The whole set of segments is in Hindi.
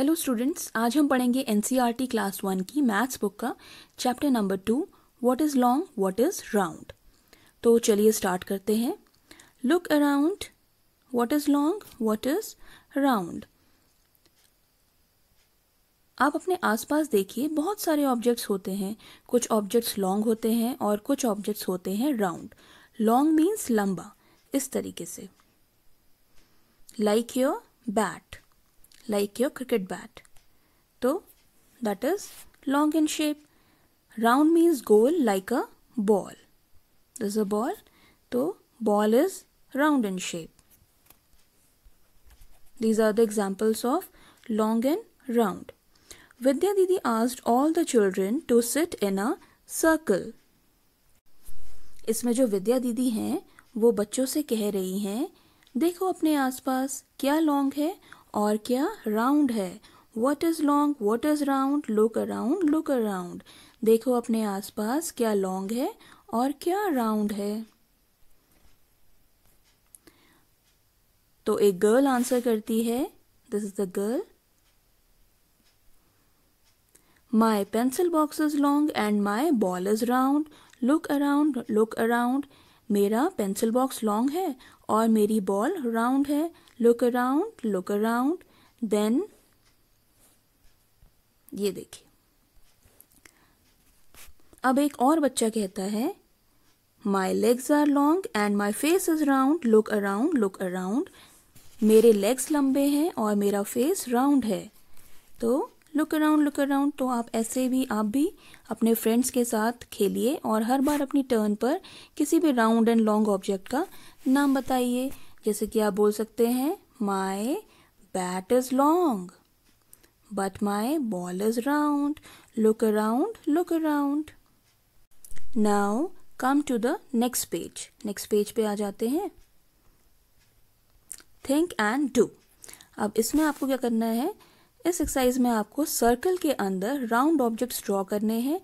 हेलो स्टूडेंट्स आज हम पढ़ेंगे एन क्लास वन की मैथ्स बुक का chapter number two what is long what is round तो चलिए स्टार्ट करते हैं look around what is long what is round आप अपने आसपास देखिए बहुत सारे ऑब्जेक्ट्स होते हैं कुछ ऑब्जेक्ट्स लॉन्ग होते हैं और कुछ ऑब्जेक्ट्स होते हैं राउंड लॉन्ग मीन्स लंबा इस तरीके से like your bat like your cricket bat. So that is long in shape. Round means goal like a ball. This is a ball. So ball is round in shape. These are the examples of long and round. Vidya Didi asked all the children to sit in a circle. इसमें जो विद्या दीदी हैं वो बच्चों से कह रही हैं देखो अपने आसपास क्या लॉन्ग है और क्या राउंड है what is long what is round look around look around देखो अपने आसपास क्या लॉन्ग है और क्या राउंड है तो एक गर्ल आंसर करती है this is the girl my pencil box is long and my ball is round look around look around मेरा पेंसिल बॉक्स लॉन्ग है और मेरी बॉल राउंड है look around look around then ये देखिए अब एक और बच्चा कहता है my legs are long and my face is round look around look around मेरे लेग्स लंबे हैं और मेरा फेस राउंड है तो लुक अराउंड लुक अराउंड तो आप ऐसे भी आप भी अपने फ्रेंड्स के साथ खेलिए और हर बार अपनी टर्न पर किसी भी राउंड एंड लॉन्ग ऑब्जेक्ट का नाम बताइए जैसे कि आप बोल सकते हैं my bat is long but my ball is round look around look around now come to the next page next page पे आ जाते हैं थिंक एंड डू अब इसमें आपको क्या करना है इस एक्सरसाइज में आपको सर्कल के अंदर राउंड ऑब्जेक्ट्स ड्रॉ करने हैं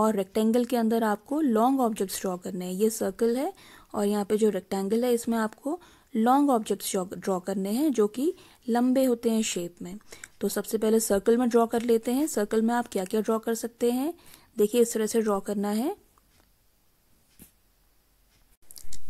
और रेक्टेंगल के अंदर आपको लॉन्ग ऑब्जेक्ट्स ड्रॉ करने हैं ये सर्कल है और यहाँ पे जो रेक्टेंगल है इसमें आपको लॉन्ग ऑब्जेक्ट्स ड्रॉ करने हैं जो कि लंबे होते हैं शेप में तो सबसे पहले सर्कल में ड्रॉ कर लेते हैं सर्कल में आप क्या क्या ड्रॉ कर सकते हैं देखिए इस तरह से ड्रॉ करना है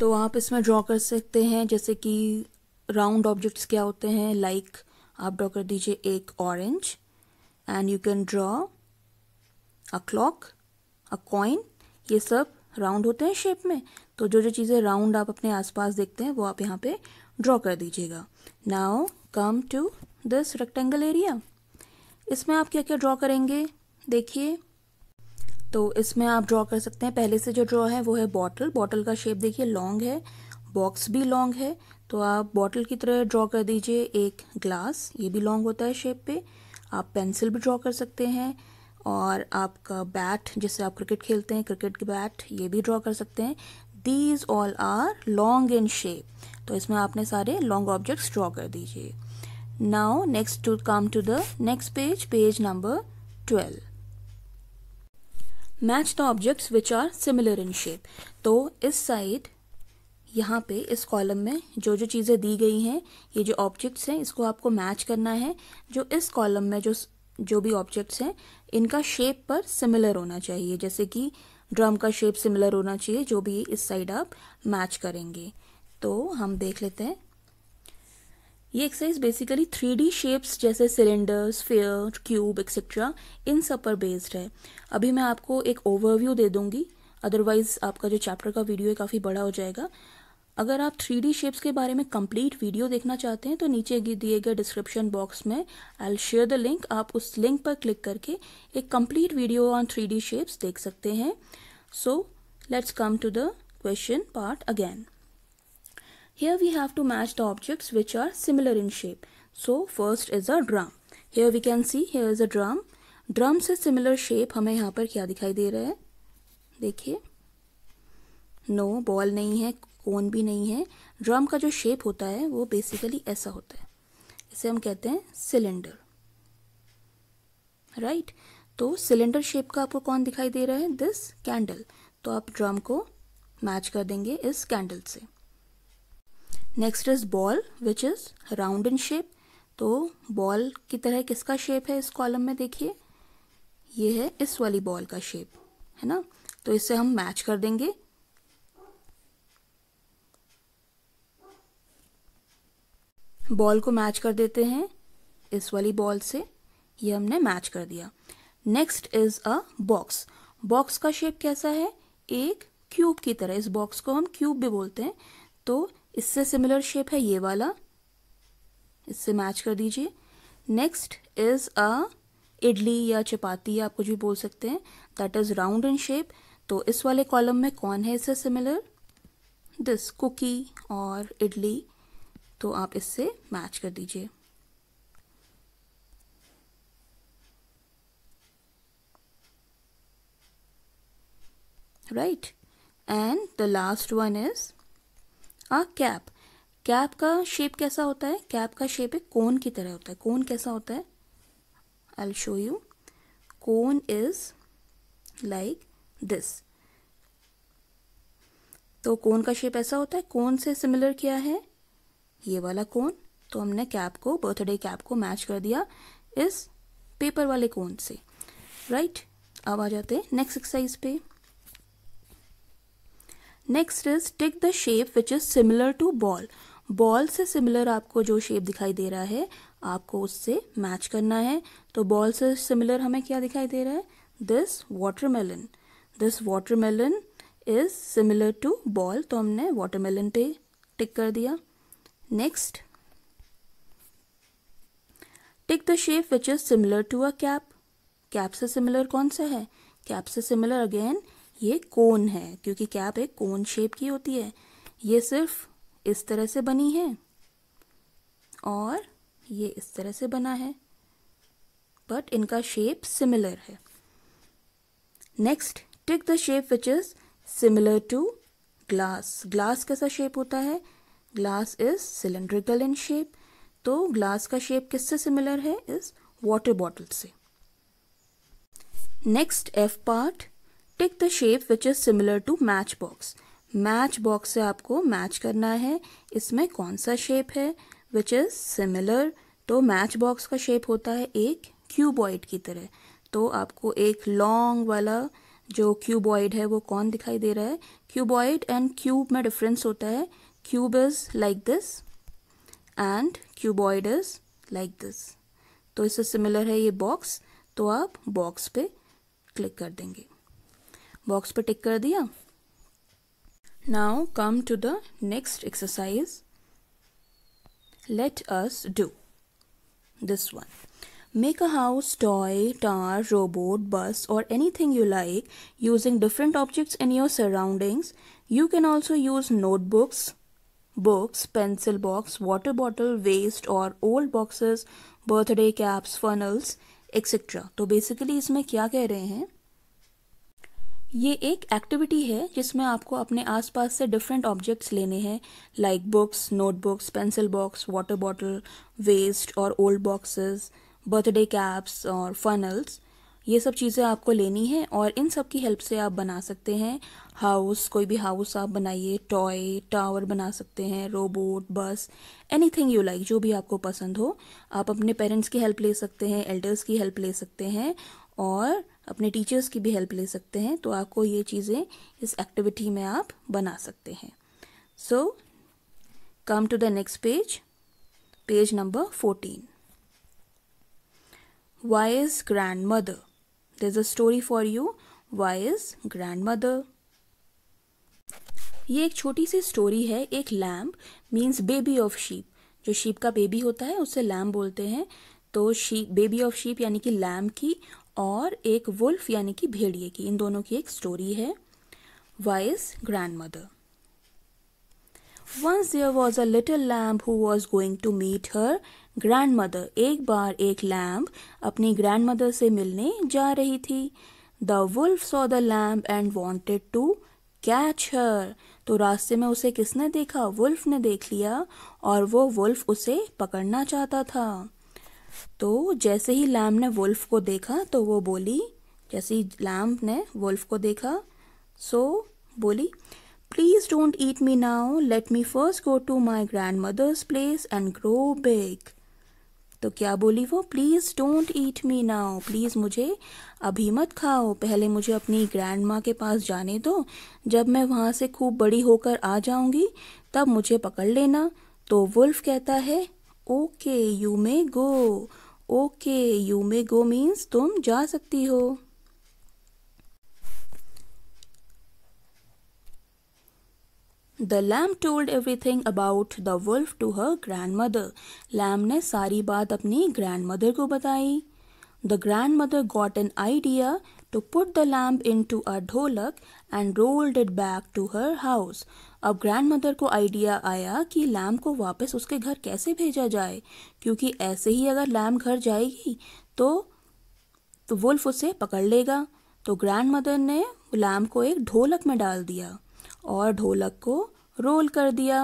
तो आप इसमें ड्रॉ कर सकते हैं जैसे कि राउंड ऑब्जेक्ट्स क्या होते हैं लाइक like, आप ड्रॉ कर दीजिए एक orange and you can draw a clock a coin ये सब राउंड होते हैं शेप में तो जो जो चीज़ें राउंड आप अपने आसपास देखते हैं वो आप यहाँ पे ड्रॉ कर दीजिएगा now come to this rectangle area इसमें आप क्या क्या ड्रॉ करेंगे देखिए तो इसमें आप ड्रॉ कर सकते हैं पहले से जो ड्रॉ है वो है बॉटल बॉटल का शेप देखिए लॉन्ग है बॉक्स भी लॉन्ग है तो आप बॉटल की तरह ड्रॉ कर दीजिए एक ग्लास ये भी लॉन्ग होता है शेप पे आप पेंसिल भी ड्रॉ कर सकते हैं और आपका बैट जिससे आप क्रिकेट खेलते हैं क्रिकेट के बैट ये भी ड्रॉ कर सकते हैं these all are long in shape तो इसमें आपने सारे लॉन्ग ऑब्जेक्ट्स ड्रॉ कर दीजिए now next to come to the next page page number twelve match the objects which are similar in shape तो इस साइड यहाँ पे इस कॉलम में जो जो चीज़ें दी गई हैं ये जो ऑब्जेक्ट्स हैं इसको आपको मैच करना है जो इस कॉलम में जो जो भी ऑब्जेक्ट्स हैं इनका शेप पर सिमिलर होना चाहिए जैसे कि ड्रम का शेप सिमिलर होना चाहिए जो भी इस साइड आप मैच करेंगे तो हम देख लेते हैं ये exercise basically three D shapes जैसे सिलेंडर फेयर क्यूब एक्सेट्रा इन सब पर बेस्ड है अभी मैं आपको एक ओवरव्यू दे दूंगी अदरवाइज आपका जो चैप्टर का वीडियो है काफ़ी बड़ा हो जाएगा अगर आप थ्री डी शेप्स के बारे में कंप्लीट वीडियो देखना चाहते हैं तो नीचे दिए गए डिस्क्रिप्शन बॉक्स में I'll share the link आप उस लिंक पर क्लिक करके एक complete video on three D shapes देख सकते हैं so let's come to the question part again here we have to match the objects which are similar in shape so first is a drum here we can see here is a drum drum से सिमिलर शेप हमें यहाँ पर क्या दिखाई दे रहा है देखिए नो no, बॉल नहीं है कोन भी नहीं है ड्रम का जो शेप होता है वो बेसिकली ऐसा होता है इसे हम कहते हैं सिलेंडर राइट तो सिलेंडर शेप का आपको कौन दिखाई दे रहा है दिस कैंडल तो आप ड्रम को मैच कर देंगे इस कैंडल से next is ball which is round in shape तो बॉल की तरह किसका शेप है इस कॉलम में देखिए ये है इस वाली बॉल का शेप है ना तो इसे हम मैच कर देंगे बॉल को मैच कर देते हैं इस वाली बॉल से ये हमने मैच कर दिया next is a box box का शेप कैसा है एक क्यूब की तरह इस बॉक्स को हम क्यूब भी बोलते हैं तो इससे सिमिलर शेप है ये वाला इससे मैच कर दीजिए नेक्स्ट इज अ इडली या चपाती या आप कुछ भी बोल सकते हैं that is round in shape तो इस वाले कॉलम में कौन है इससे सिमिलर दिस कुकी और इडली तो आप इससे मैच कर दीजिए right and the last one is a cap cap का शेप कैसा होता है कैप का शेप एक कोन की तरह होता है कोन कैसा होता है I show you cone is like this तो कोन का शेप ऐसा होता है कोन से सिमिलर क्या है ये वाला कोन तो हमने कैप को बर्थडे कैप को मैच कर दिया इस पेपर वाले कोन से राइट अब आ जाते हैं नेक्स्ट एक्सरसाइज पे next is take the shape which is similar to ball ball से सिमिलर आपको जो शेप दिखाई दे रहा है आपको उससे मैच करना है तो बॉल से सिमिलर हमें क्या दिखाई दे रहा है this watermelon this watermelon is similar to ball तो हमने वाटरमेलन पे टिक कर दिया Next, tick the shape which is similar to a cap cap से सिमिलर कौन सा है कैप से सिमिलर अगेन ये कोन है क्योंकि कैप एक कोन शेप की होती है ये सिर्फ इस तरह से बनी है और ये इस तरह से बना है बट इनका शेप सिमिलर है next tick the shape which is similar to glass glass कैसा शेप होता है glass is cylindrical in shape तो ग्लास का शेप किससे सिमिलर है इस वाटर बॉटल से next F part tick the shape which is similar to match box match box से आपको मैच करना है इसमें कौन सा शेप है विच इज सिमिलर तो मैच बॉक्स का शेप होता है एक क्यूबॉइड की तरह तो आपको एक लॉन्ग वाला जो क्यूबॉइड है वो कौन दिखाई दे रहा है क्यूबॉइड एंड क्यूब में डिफरेंस होता है cube is like this and cuboid is like this तो इससे सिमिलर है ये box तो आप box पे click कर देंगे box पे tick कर दिया now come to the next exercise let us do this one make a house toy tar robot bus or anything you like using different objects in your surroundings you can also use notebooks books, pencil box, water bottle, waste और old boxes, birthday caps, funnels, etcetera तो बेसिकली इसमें क्या कह रहे हैं ये एक एक्टिविटी है जिसमें आपको अपने आसपास से डिफरेंट ऑब्जेक्ट्स लेने हैं like books notebooks pencil box water bottle waste और ओल्ड बॉक्सेस बर्थडे कैप्स और फनल्स ये सब चीज़ें आपको लेनी है और इन सब की हेल्प से आप बना सकते हैं हाउस कोई भी हाउस आप बनाइए टॉय टावर बना सकते हैं रोबोट बस एनीथिंग यू लाइक जो भी आपको पसंद हो आप अपने पेरेंट्स की हेल्प ले सकते हैं एल्डर्स की हेल्प ले सकते हैं और अपने टीचर्स की भी हेल्प ले सकते हैं तो आपको ये चीज़ें इस एक्टिविटी में आप बना सकते हैं so come to the next page page number fourteen grandmother there's a story for you why is grandmother ये एक छोटी सी स्टोरी है एक lamb means baby of sheep जो शीप का बेबी होता है उसे लैम्ब बोलते हैं तो शीप बेबी ऑफ शीप यानी कि लैम्ब की और एक वुल्फ यानी कि भेड़िए की इन दोनों की एक स्टोरी है wise grandmother once there was a little lamb who was going to meet her grandmother एक बार एक लैम्ब अपनी ग्रैंडमदर से मिलने जा रही थी the wolf saw the lamb and wanted to catch her तो रास्ते में उसे किसने देखा वुल्फ ने देख लिया और वो वुल्फ उसे पकड़ना चाहता था तो जैसे ही लैम ने वुल्फ को देखा तो वो बोली जैसे ही लैम्ब ने वुल्फ को देखा सो बोली please don't eat me now let me first go to my grandmother's place and grow big तो क्या बोली वो please don't eat me now please मुझे अभी मत खाओ पहले मुझे अपनी ग्रैंड माँ के पास जाने दो जब मैं वहाँ से खूब बड़ी होकर आ जाऊँगी तब मुझे पकड़ लेना तो वुल्फ कहता है okay you may go okay you may go means तुम जा सकती हो the lamb told everything about the wolf to her grandmother lamb ने सारी बात अपनी ग्रैंड मदर को बताई the grandmother got an idea to put the lamp into a dholak and rolled it back to her house अब ग्रैंड मदर को आइडिया आया कि लैम्प को वापस उसके घर कैसे भेजा जाए क्योंकि ऐसे ही अगर लैम्प घर जाएगी तो तो वुल्फ उसे पकड़ लेगा तो ग्रैंड मदर ने लैम्प को एक ढोलक में डाल दिया और ढोलक को रोल कर दिया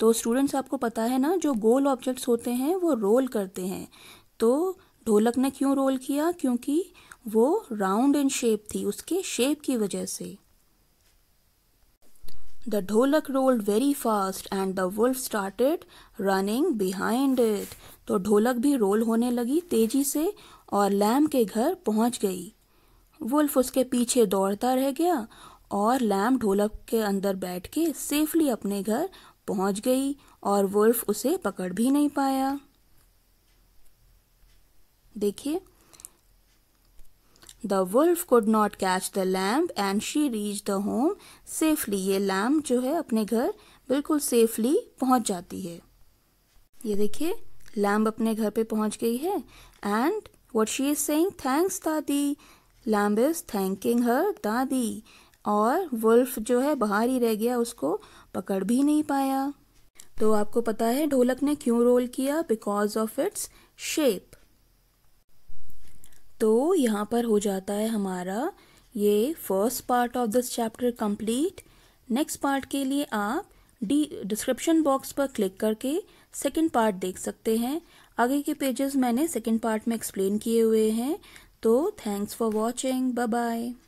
तो स्टूडेंट्स आपको पता है ना जो गोल ऑब्जेक्ट्स होते हैं वो रोल करते हैं तो ढोलक ने क्यों रोल किया क्योंकि वो राउंड इन शेप थी उसके शेप की वजह से the dholak rolled very fast and the wolf started running behind it तो ढोलक भी रोल होने लगी तेजी से और लैम के घर पहुंच गई वुल्फ उसके पीछे दौड़ता रह गया और लैम ढोलक के अंदर बैठ के सेफली अपने घर पहुंच गई और वुल्फ उसे पकड़ भी नहीं पाया देखिए the wolf could not catch the lamp and she reach the home safely ये लैम्प जो है अपने घर बिल्कुल सेफली पहुंच जाती है ये देखिए लैम्प अपने घर पे पहुंच गई है and what she is say thanks dadi lamb is thanking her dadi और वुल्फ जो है बाहर ही रह गया उसको पकड़ भी नहीं पाया तो आपको पता है ढोलक ने क्यों रोल किया बिकॉज ऑफ इट्स शेप तो यहाँ पर हो जाता है हमारा ये first part of this chapter complete next part के लिए आप डी डिस्क्रिप्शन बॉक्स पर क्लिक करके सेकंड पार्ट देख सकते हैं आगे के पेजेस मैंने सेकंड पार्ट में एक्सप्लेन किए हुए हैं तो thanks for watching bye bye